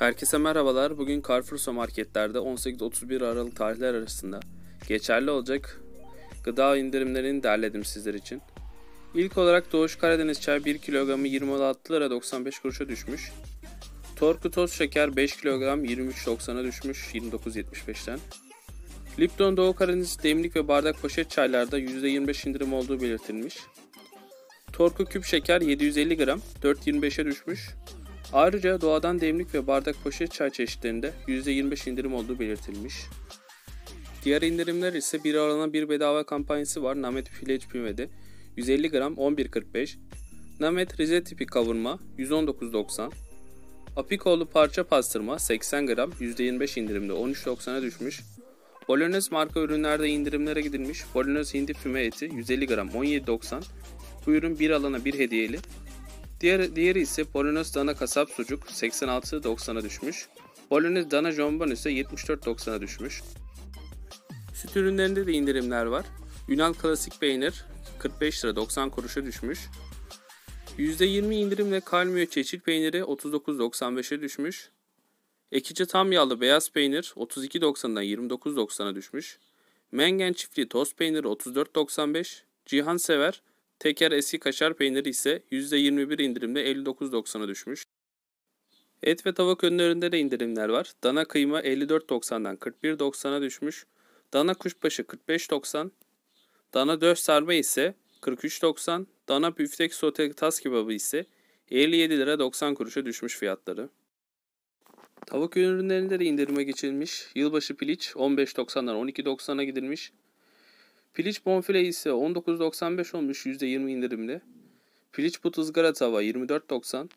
Herkese merhabalar. Bugün Carrefour'sa marketlerde 18-31 Aralık tarihler arasında geçerli olacak gıda indirimlerini derledim sizler için. İlk olarak Doğuş Karadeniz çay 1 kilogramı 26 lira 95 kuruşa düşmüş. Torku toz şeker 5 kilogram 23.90'a düşmüş 29.75'ten. Lipton Doğu Karadeniz demlik ve bardak poşet çaylarda %25 indirim olduğu belirtilmiş. Torku küp şeker 750 gram 4.25'e düşmüş. Ayrıca doğadan demlik ve bardak poşet çay çeşitlerinde %25 indirim olduğu belirtilmiş. Diğer indirimler ise bir alana bir bedava kampanyası var Namet Filet Pimede 150 gram 11.45, Namet Rize tipi kavurma 119.90, Apikoğlu parça pastırma 80 gram %25 indirimde 13.90'a düşmüş. Bolognese marka ürünlerde indirimlere gidilmiş. Bolognese hindi füme eti 150 gram 17.90. Bu ürün bir alana bir hediyeli. Diğer, diğeri ise Polonez dana kasap sucuk 86.90'a düşmüş. Polonez dana jambon ise 74.90'a düşmüş. Süt ürünlerinde de indirimler var. Yunan klasik peynir 45 lira 90 kuruşa düşmüş. %20 indirimle kalmıyor çeşit peyniri 39.95'e düşmüş. Ekici tam yağlı beyaz peynir 32.90'dan 29.90'a düşmüş. Mengen çiftliği toz peyniri 34.95. Cihan Sever Teker eski kaşar peyniri ise %21 indirimle 59.90'a düşmüş. Et ve tavuk ürünlerinde de indirimler var. Dana kıyma 54.90'dan 41.90'a düşmüş. Dana kuşbaşı 45.90. Dana döş sarma ise 43.90. Dana büftek sote tas kebabı ise 57 lira 90 kuruşa düşmüş fiyatları. Tavuk ürünlerinde de indirime geçilmiş. Yılbaşı piliç 15.90'dan 12.90'a gidilmiş. Piliç bonfile ise 19.95 olmuş %20 indirimli. Piliç but ızgara tava 24.90.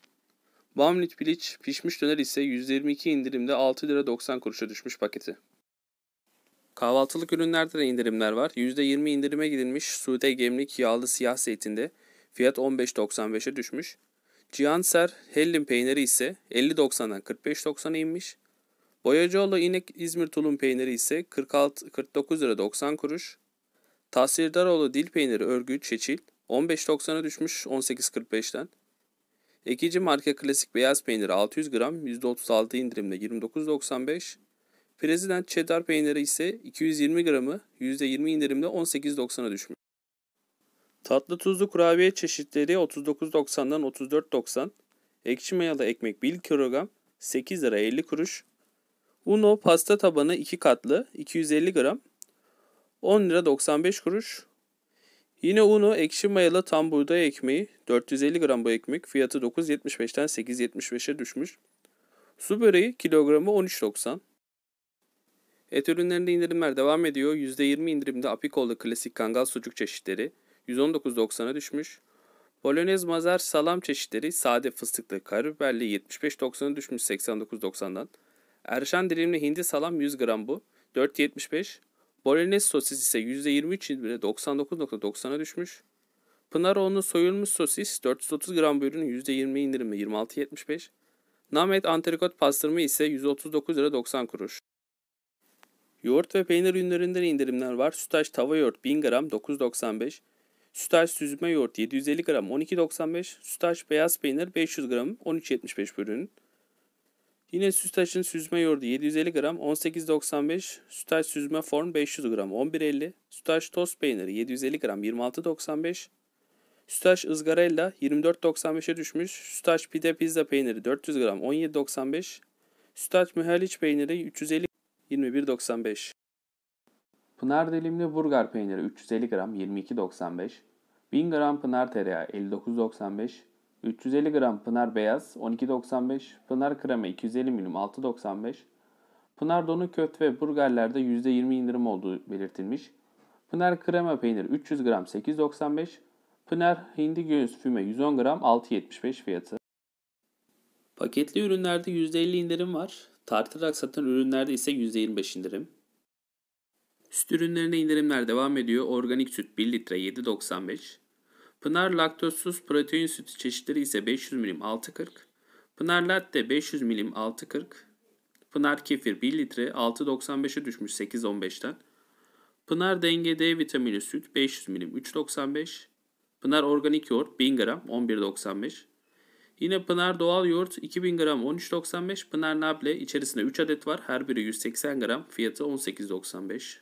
Bamlit piliç pişmiş döner ise 122 indirimde 6 lira 90 kuruşa düşmüş paketi. Kahvaltılık ürünlerde de indirimler var. %20 indirime gidilmiş Sude Gemlik yağlı siyah zeytinde fiyat 15.95'e düşmüş. Cihanser Hellim peyniri ise 50.90'dan 45.90'a inmiş. Boyacıoğlu İnek İzmir tulum peyniri ise 46 49 lira 90 kuruş. Tahsirdaroğlu dil peyniri örgü çeçil 15.90'a düşmüş 18.45'ten. Ekici marka klasik beyaz peyniri 600 gram %36 indirimle 29.95. Prezident cheddar peyniri ise 220 gramı %20 indirimle 18.90'a düşmüş. Tatlı tuzlu kurabiye çeşitleri 39.90'dan 34.90. Ekşi mayalı ekmek 1 kilogram 8 lira 50 kuruş. Uno pasta tabanı 2 katlı 250 gram 10 lira 95 kuruş. Yine unu, ekşi mayalı tam buğday ekmeği 450 gram bu ekmek fiyatı 9.75'ten 8.75'e düşmüş. Su böreği kilogramı 13.90. Et ürünlerinde indirimler devam ediyor. %20 indirimde Apikolda klasik kangal sucuk çeşitleri 119.90'a düşmüş. Polonez mazar salam çeşitleri sade fıstıklı karabiberli 75.90'a düşmüş 89.90'dan. Erşan dilimli hindi salam 100 gram bu. 4.75. Bolognese sosis ise %23 ile 99.90'a düşmüş. Pınaroğlu'nun soyulmuş sosis 430 gram bölünün %20 indirimle 26.75. Namet antrikot pastırma ise 139 lira 90 kuruş. Yoğurt ve peynir ürünlerinden indirimler var. Sütaş tava yoğurt 1000 gram 9.95. Sütaş süzme yoğurt 750 gram 12.95. Sütaş beyaz peynir 500 gram 13.75 bölünün. Yine sütaşın süzme yoğurdu 750 gram 18.95, sütaş süzme form 500 gram 11.50, sütaş toz peyniri 750 gram 26.95, sütaç ızgarella 24.95'e düşmüş, sütaş pide pizza peyniri 400 gram 17.95, sütaş mühelliç peyniri 350 21.95. Pınar dilimli burger peyniri 350 gram 22.95, 1000 gram pınar tereyağı 59.95, 350 gram Pınar Beyaz 12.95, Pınar Krema 250 milim 6.95, Pınar Donu Köft ve Burgerler'de %20 indirim olduğu belirtilmiş. Pınar Krema Peynir 300 gram 8.95, Pınar Hindi Göğüs Füme 110 gram 6.75 fiyatı. Paketli ürünlerde %50 indirim var. Tartılarak satın ürünlerde ise %25 indirim. Süt ürünlerine indirimler devam ediyor. Organik süt 1 litre 7.95. Pınar laktozsuz protein sütü çeşitleri ise 500 milim 6.40. Pınar latte 500 milim 6.40. Pınar kefir 1 litre 6.95'e düşmüş 8.15'ten. Pınar denge D vitamini süt 500 milim 3.95. Pınar organik yoğurt 1000 gram 11.95. Yine Pınar doğal yoğurt 2000 gram 13.95. Pınar nable içerisinde 3 adet var. Her biri 180 gram. Fiyatı 18.95.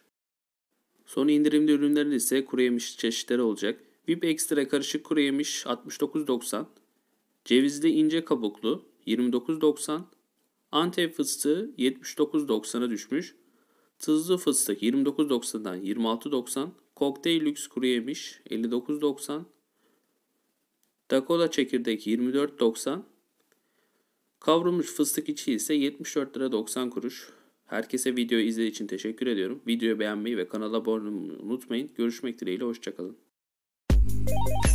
Son indirimli ürünlerin ise kuru yemiş çeşitleri olacak. VIP ekstra karışık kuru yemiş 69.90. Cevizli ince kabuklu 29.90. Antep fıstığı 79.90'a düşmüş. Tızlı fıstık 29.90'dan 26.90. Kokteyl lüks kuru yemiş 59.90. Dakola çekirdek 24.90. Kavrulmuş fıstık içi ise 74 lira 90 kuruş. Herkese video izlediği için teşekkür ediyorum. Videoyu beğenmeyi ve kanala abone olmayı unutmayın. Görüşmek dileğiyle hoşçakalın. Thank you.